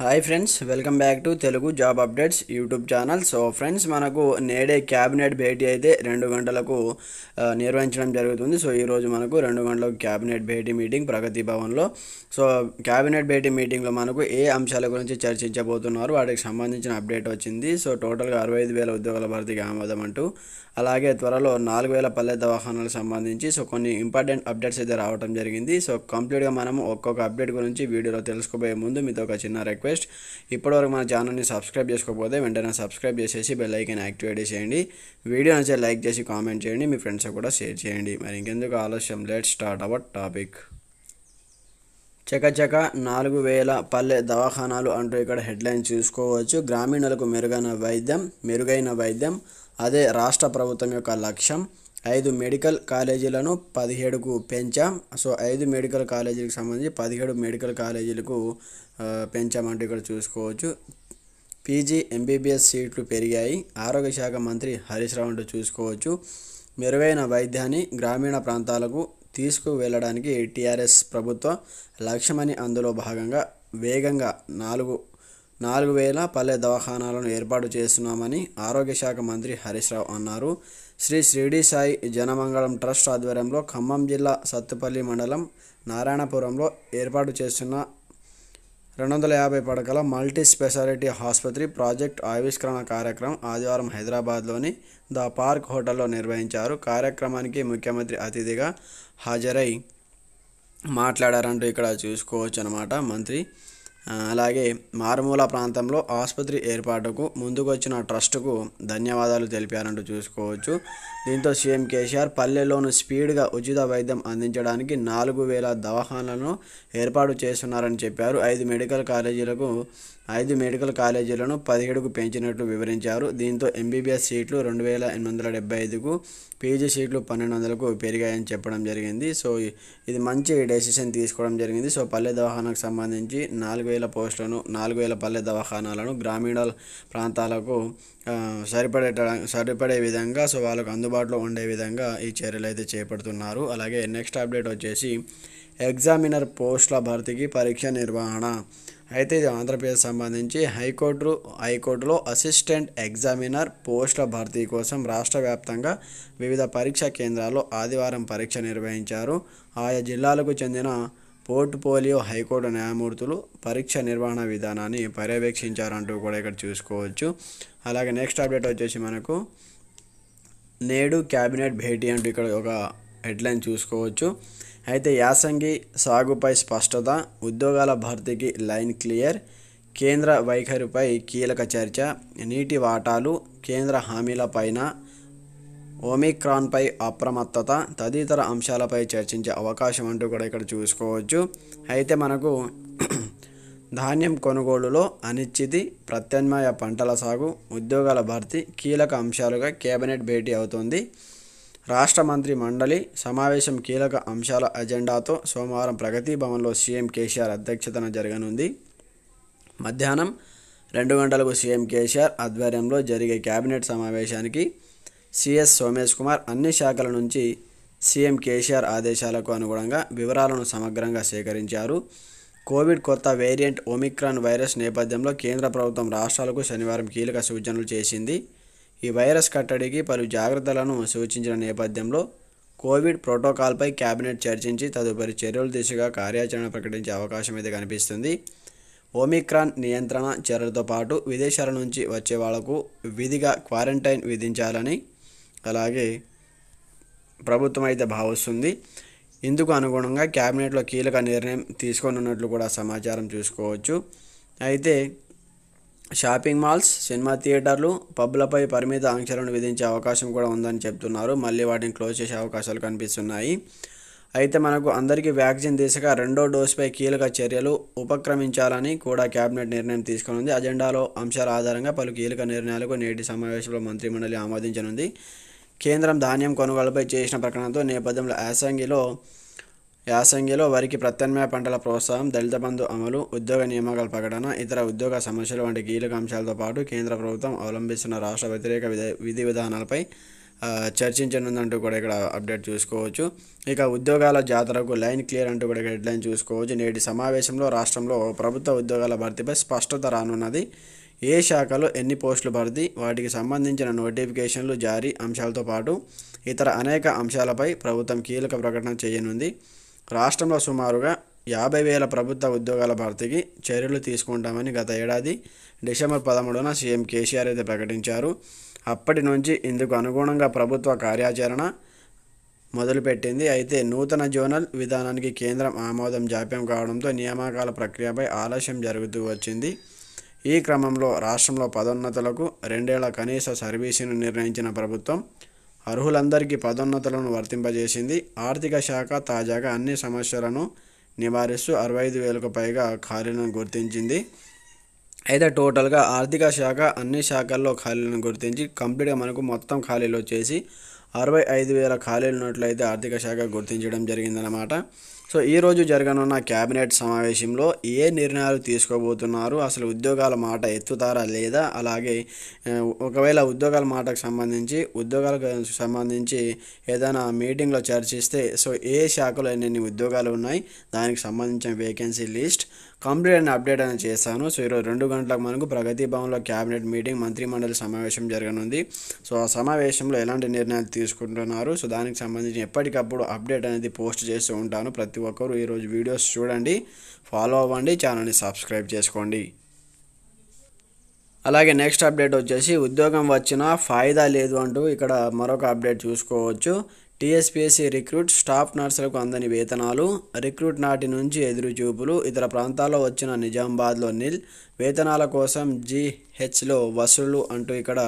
hi friends welcome back to Telugu job updates YouTube channel so friends మనకు నేడే cabinet భేటీ అయితే రెండు గంటలకు నిర్వహించడం జరుగుతుంది సో ఈరోజు మనకు రెండు గంటలకు క్యాబినెట్ భేటీ మీటింగ్ ప్రగతి భవన్లో సో క్యాబినెట్ భేటీ మీటింగ్లో మనకు ఏ అంశాల గురించి చర్చించబోతున్నారు వాటికి సంబంధించిన అప్డేట్ వచ్చింది సో టోటల్గా అరవై ఐదు వేల ఉద్యోగాల భర్తీకి ఆమోదం అంటూ అలాగే త్వరలో నాలుగు వేల పల్లె వాహనాలకు సంబంధించి సో కొన్ని ఇంపార్టెంట్ అప్డేట్స్ అయితే రావడం జరిగింది సో కంప్లీట్గా మనం ఒక్కొక్క అప్డేట్ గురించి వీడియోలో తెలుసుకోబోయే ముందు మీతో ఒక చిన్న రిక్వెస్ట్ రిక్వెస్ట్ ఇప్పటివరకు మన ఛానల్ని సబ్స్క్రైబ్ చేసుకోకపోతే వెంటనే సబ్స్క్రైబ్ చేసేసి బెల్ ఐకన్ యాక్టివేట్ చేయండి వీడియో నచ్చితే లైక్ చేసి కామెంట్ చేయండి మీ ఫ్రెండ్స్ కూడా షేర్ చేయండి మరి ఇంకెందుకు ఆలస్యం లెట్ స్టార్ట్ అవర్ టాపిక్ చకచక నాలుగు వేల పల్లె దవాఖానాలు అంటూ ఇక్కడ హెడ్లైన్ చూసుకోవచ్చు గ్రామీణులకు మెరుగైన వైద్యం మెరుగైన వైద్యం అదే రాష్ట్ర ప్రభుత్వం యొక్క లక్ష్యం ఐదు మెడికల్ కాలేజీలను పదిహేడుకు పెంచాం సో ఐదు మెడికల్ కాలేజీలకు సంబంధించి పదిహేడు మెడికల్ కాలేజీలకు పెంచామంటే ఇక్కడ చూసుకోవచ్చు పీజీ ఎంబీబీఎస్ సీట్లు పెరిగాయి ఆరోగ్య శాఖ మంత్రి హరీష్ రావు చూసుకోవచ్చు మెరుగైన వైద్యాన్ని గ్రామీణ ప్రాంతాలకు తీసుకువెళ్ళడానికి టీఆర్ఎస్ ప్రభుత్వం లక్ష్యమని అందులో భాగంగా వేగంగా నాలుగు నాలుగు వేల పల్లె దవాఖానాలను ఏర్పాటు చేస్తున్నామని ఆరోగ్య శాఖ మంత్రి హరీష్ రావు అన్నారు శ్రీ శ్రీడి సాయి జనమంగళం ట్రస్ట్ ఆధ్వర్యంలో ఖమ్మం జిల్లా సత్తుపల్లి మండలం నారాయణపురంలో ఏర్పాటు చేస్తున్న రెండు వందల యాభై పడకల మల్టీ స్పెషాలిటీ ఆసుపత్రి ప్రాజెక్ట్ ఆవిష్కరణ కార్యక్రమం ఆదివారం హైదరాబాద్లోని ద పార్క్ హోటల్లో నిర్వహించారు కార్యక్రమానికి ముఖ్యమంత్రి అతిథిగా హాజరై మాట్లాడారంటూ ఇక్కడ చూసుకోవచ్చు అనమాట మంత్రి అలాగే మారుమూల ప్రాంతంలో ఆసుపత్రి ఏర్పాటుకు ముందుకొచ్చిన ట్రస్టుకు ధన్యవాదాలు తెలిపారంటూ చూసుకోవచ్చు దీంతో సీఎం కేసీఆర్ పల్లెలోను స్పీడ్గా ఉచిత వైద్యం అందించడానికి నాలుగు వేల దవాఖానలను ఏర్పాటు చేస్తున్నారని చెప్పారు ఐదు మెడికల్ కాలేజీలకు ఐదు మెడికల్ కాలేజీలను పదిహేడుకు పెంచినట్లు వివరించారు దీంతో ఎంబీబీఎస్ సీట్లు రెండు వేల ఎనిమిది వందల డెబ్బై ఐదుకు పీజీ సీట్లు పన్నెండు వందలకు పెరిగాయని చెప్పడం జరిగింది సో ఇది మంచి డెసిషన్ తీసుకోవడం జరిగింది సో పల్లె దవాఖానకు సంబంధించి నాలుగు నాలుగు వేల పోస్టులను నాలుగు వేల పల్లె దవాఖానాలను గ్రామీణ ప్రాంతాలకు సరిపడేట సరిపడే విధంగా సో వాళ్ళకు అందుబాటులో ఉండే విధంగా ఈ చర్యలు అయితే చేపడుతున్నారు అలాగే నెక్స్ట్ అప్డేట్ వచ్చేసి ఎగ్జామినర్ పోస్టుల భర్తీకి పరీక్ష నిర్వహణ అయితే ఇది ఆంధ్రప్రదేశ్ సంబంధించి హైకోర్టు హైకోర్టులో అసిస్టెంట్ ఎగ్జామినర్ పోస్టుల భర్తీ కోసం రాష్ట్ర వ్యాప్తంగా వివిధ పరీక్షా కేంద్రాల్లో ఆదివారం పరీక్ష నిర్వహించారు ఆయా జిల్లాలకు చెందిన పోర్ట్ఫోలియో హైకోర్టు న్యాయమూర్తులు పరీక్ష నిర్వహణ విధానాన్ని పర్యవేక్షించారంటూ కూడా ఇక్కడ చూసుకోవచ్చు అలాగే నెక్స్ట్ అప్డేట్ వచ్చేసి మనకు నేడు క్యాబినెట్ భేటీ అంటూ ఇక్కడ ఒక హెడ్లైన్ చూసుకోవచ్చు అయితే యాసంగి సాగుపై స్పష్టత ఉద్యోగాల భర్తీకి లైన్ క్లియర్ కేంద్ర వైఖరిపై కీలక చర్చ నీటి వాటాలు కేంద్ర హామీల పైన ఓమిక్రాన్పై అప్రమత్తత తదితర అంశాలపై చర్చించే అవకాశం అంటూ కూడా ఇక్కడ చూసుకోవచ్చు అయితే మనకు ధాన్యం కొనుగోలులో అనిశ్చితి ప్రత్యామ్నాయ పంటల సాగు ఉద్యోగాల భర్తీ కీలక అంశాలుగా కేబినెట్ భేటీ అవుతుంది రాష్ట్ర మంత్రి మండలి సమావేశం కీలక అంశాల అజెండాతో సోమవారం ప్రగతి భవన్లో సీఎం కేసీఆర్ అధ్యక్షతన జరగనుంది మధ్యాహ్నం రెండు గంటలకు సీఎం కేసీఆర్ ఆధ్వర్యంలో జరిగే కేబినెట్ సమావేశానికి సిఎస్ సోమేష్ కుమార్ అన్ని శాఖల నుంచి సీఎం కేసీఆర్ ఆదేశాలకు అనుగుణంగా వివరాలను సమగ్రంగా సేకరించారు కోవిడ్ కొత్త వేరియంట్ ఒమిక్రాన్ వైరస్ నేపథ్యంలో కేంద్ర ప్రభుత్వం రాష్ట్రాలకు శనివారం కీలక సూచనలు చేసింది ఈ వైరస్ కట్టడికి పలు జాగ్రత్తలను సూచించిన నేపథ్యంలో కోవిడ్ ప్రోటోకాల్పై కేబినెట్ చర్చించి తదుపరి చర్యల దిశగా కార్యాచరణ ప్రకటించే అవకాశం అయితే కనిపిస్తుంది ఓమిక్రాన్ నియంత్రణ చర్యలతో పాటు విదేశాల నుంచి వచ్చే వాళ్లకు విధిగా క్వారంటైన్ విధించాలని అలాగే ప్రభుత్వం అయితే భావిస్తుంది ఇందుకు అనుగుణంగా క్యాబినెట్లో కీలక నిర్ణయం తీసుకోనున్నట్లు కూడా సమాచారం చూసుకోవచ్చు అయితే షాపింగ్ మాల్స్ సినిమా థియేటర్లు పబ్లపై పరిమిత ఆంక్షలను విధించే అవకాశం కూడా ఉందని చెప్తున్నారు మళ్ళీ వాటిని క్లోజ్ చేసే అవకాశాలు కనిపిస్తున్నాయి అయితే మనకు అందరికీ వ్యాక్సిన్ దిశగా రెండో డోసుపై కీలక చర్యలు ఉపక్రమించాలని కూడా కేబినెట్ నిర్ణయం తీసుకునుంది అజెండాలో అంశాల ఆధారంగా పలు కీలక నిర్ణయాలకు నేటి సమావేశంలో మంత్రిమండలి ఆమోదించనుంది కేంద్రం ధాన్యం కొనుగోలుపై చేసిన ప్రకటనతో నేపథ్యంలో యాసంగిలో యాసంగిలో వారికి ప్రత్యామ్నాయ పంటల ప్రోత్సాహం దళిత బంధు అమలు ఉద్యోగ నియామకాల ప్రకటన ఇతర ఉద్యోగ సమస్యలు వంటి కీలక అంశాలతో పాటు కేంద్ర ప్రభుత్వం అవలంబిస్తున్న రాష్ట్ర వ్యతిరేక విధి విధానాలపై చర్చించనుందంటూ కూడా ఇక్కడ అప్డేట్ చూసుకోవచ్చు ఇక ఉద్యోగాల జాతరకు లైన్ క్లియర్ అంటూ కూడా హెడ్లైన్ చూసుకోవచ్చు నేటి సమావేశంలో రాష్ట్రంలో ప్రభుత్వ ఉద్యోగాల భర్తీపై స్పష్టత రానున్నది ఏ శాఖలో ఎన్ని పోస్టులు భర్తీ వాటికి సంబంధించిన నోటిఫికేషన్లు జారీ అంశాలతో పాటు ఇతర అనేక అంశాలపై ప్రభుత్వం కీలక ప్రకటన చేయనుంది రాష్ట్రంలో సుమారుగా యాభై వేల ప్రభుత్వ ఉద్యోగాల భర్తీకి చర్యలు తీసుకుంటామని గత ఏడాది డిసెంబర్ పదమూడున సీఎం కేసీఆర్ అయితే ప్రకటించారు అప్పటి నుంచి ఇందుకు అనుగుణంగా ప్రభుత్వ కార్యాచరణ మొదలుపెట్టింది అయితే నూతన జోనల్ విధానానికి కేంద్రం ఆమోదం జాప్యం కావడంతో నియామకాల ప్రక్రియపై ఆలస్యం జరుగుతూ వచ్చింది ఈ క్రమంలో రాష్ట్రంలో పదోన్నతులకు రెండేళ్ల కనీస సర్వీసును నిర్ణయించిన ప్రభుత్వం అర్హులందరికీ పదోన్నతులను వర్తింపజేసింది ఆర్థిక శాఖ తాజాగా అన్ని సమస్యలను నివారిస్తూ అరవై ఐదు వేలకు పైగా ఖాళీలను గుర్తించింది అయితే టోటల్గా ఆర్థిక శాఖ అన్ని శాఖల్లో ఖాళీలను గుర్తించి కంప్లీట్గా మనకు మొత్తం ఖాళీలు వచ్చేసి అరవై ఐదు వేల ఖాళీలు ఉన్నట్లయితే ఆర్థిక శాఖ గుర్తించడం జరిగిందన్నమాట సో ఈరోజు జరగనున్న క్యాబినెట్ సమావేశంలో ఏ నిర్ణయాలు తీసుకోబోతున్నారు అసలు ఉద్యోగాల మాట ఎత్తుతారా లేదా అలాగే ఒకవేళ ఉద్యోగాల మాటకు సంబంధించి ఉద్యోగాలకు సంబంధించి ఏదైనా మీటింగ్లో చర్చిస్తే సో ఏ శాఖలో ఎన్ని ఉద్యోగాలు ఉన్నాయి దానికి సంబంధించిన వేకెన్సీ లిస్ట్ కంప్లీట్ అని అప్డేట్ అనేది చేశాను సో ఈరోజు రెండు గంటలకు మనకు ప్రగతి భవన్లో క్యాబినెట్ మీటింగ్ మంత్రిమండలి సమావేశం జరగనుంది సో ఆ సమావేశంలో ఎలాంటి నిర్ణయాలు తీసుకుంటున్నారు సో దానికి సంబంధించి ఎప్పటికప్పుడు అప్డేట్ అనేది పోస్ట్ చేస్తూ ఉంటాను ప్రతి ఒక్కరు ఈరోజు వీడియోస్ చూడండి ఫాలో అవ్వండి ఛానల్ని సబ్స్క్రైబ్ చేసుకోండి అలాగే నెక్స్ట్ అప్డేట్ వచ్చేసి ఉద్యోగం వచ్చినా ఫాయిదా లేదు అంటూ ఇక్కడ మరొక అప్డేట్ చూసుకోవచ్చు టీఎస్పీఎస్సీ రిక్రూట్ స్టాఫ్ నర్సులకు అందని వేతనాలు రిక్రూట్ నాటి నుంచి ఎదురు చూపులు ఇతర ప్రాంతాల్లో వచ్చిన నిజామాబాద్లో నిల్ వేతనాల కోసం జీహెచ్లో వసూలు అంటూ ఇక్కడ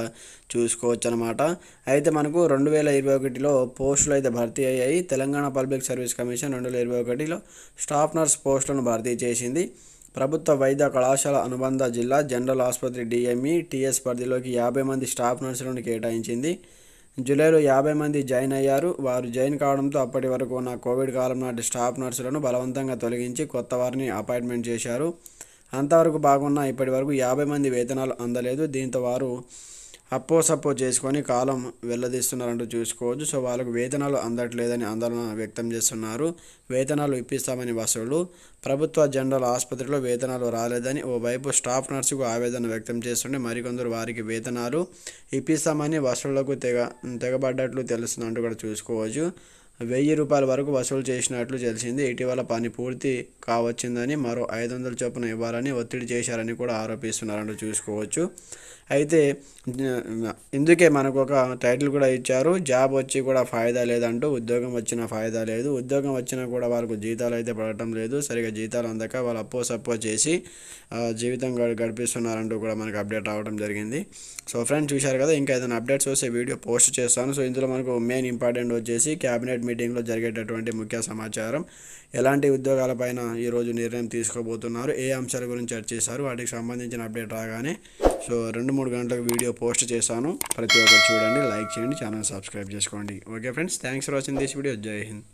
చూసుకోవచ్చు అనమాట అయితే మనకు రెండు వేల ఇరవై ఒకటిలో పోస్టులు అయితే భర్తీ అయ్యాయి తెలంగాణ పబ్లిక్ సర్వీస్ కమిషన్ రెండు వేల ఇరవై ఒకటిలో స్టాఫ్ నర్స్ పోస్టులను భర్తీ చేసింది ప్రభుత్వ వైద్య కళాశాల అనుబంధ జిల్లా జనరల్ ఆసుపత్రి డిఎంఈ టీఎస్ పరిధిలోకి యాభై మంది స్టాఫ్ నర్సులను కేటాయించింది జూలైలో యాభై మంది జాయిన్ అయ్యారు వారు జాయిన్ కావడంతో అప్పటి వరకు ఉన్న కోవిడ్ కాలం నాటి స్టాఫ్ నర్సులను బలవంతంగా తొలగించి కొత్త వారిని అపాయింట్మెంట్ చేశారు అంతవరకు బాగున్నా ఇప్పటి వరకు యాభై మంది వేతనాలు అందలేదు దీంతో వారు అపోసపో చేసుకొని కాలం వెళ్ళదీస్తున్నారంటూ చూసుకోవచ్చు సో వాళ్ళకు వేతనాలు అందట్లేదని ఆందోళన వ్యక్తం చేస్తున్నారు వేతనాలు ఇప్పిస్తామని వసూలు ప్రభుత్వ జనరల్ ఆసుపత్రిలో వేతనాలు రాలేదని ఓవైపు స్టాఫ్ నర్సుకు ఆవేదన వ్యక్తం చేస్తుంటే మరికొందరు వారికి వేతనాలు ఇప్పిస్తామని వసూళ్లకు తెగ తెగబడ్డట్లు తెలుస్తుందంటూ కూడా చూసుకోవచ్చు వెయ్యి రూపాయల వరకు వసూలు చేసినట్లు తెలిసింది ఇటీవల పని పూర్తి కావచ్చిందని మరో ఐదు వందల చొప్పున ఇవ్వాలని ఒత్తిడి చేశారని కూడా ఆరోపిస్తున్నారంటూ చూసుకోవచ్చు అయితే ఇందుకే మనకు ఒక టైటిల్ కూడా ఇచ్చారు జాబ్ వచ్చి కూడా ఫాయిదా లేదంటూ ఉద్యోగం వచ్చిన ఫాయిదా లేదు ఉద్యోగం వచ్చినా కూడా వాళ్ళకు జీతాలు అయితే పడటం లేదు సరిగా జీతాలు అందక వాళ్ళు అప్పో సప్పో చేసి జీవితం గడిపిస్తున్నారంటూ కూడా మనకు అప్డేట్ రావడం జరిగింది సో ఫ్రెండ్స్ చూశారు కదా ఇంకా ఏదైనా అప్డేట్స్ వస్తే వీడియో పోస్ట్ చేస్తాను సో ఇందులో మనకు మెయిన్ ఇంపార్టెంట్ వచ్చేసి క్యాబినెట్ మీటింగ్లో జరిగేటటువంటి ముఖ్య సమాచారం ఎలాంటి ఉద్యోగాలపైన ఈరోజు నిర్ణయం తీసుకోబోతున్నారు ఏ అంశాల గురించి చర్చిస్తారు వాటికి సంబంధించిన అప్డేట్ రాగానే సో రెండు మూడు గంటలకు వీడియో పోస్ట్ చేశాను ప్రతి ఒక్కరు చూడండి లైక్ చేయండి ఛానల్ సబ్స్క్రైబ్ చేసుకోండి okay friends thanks for watching this video జై హింద్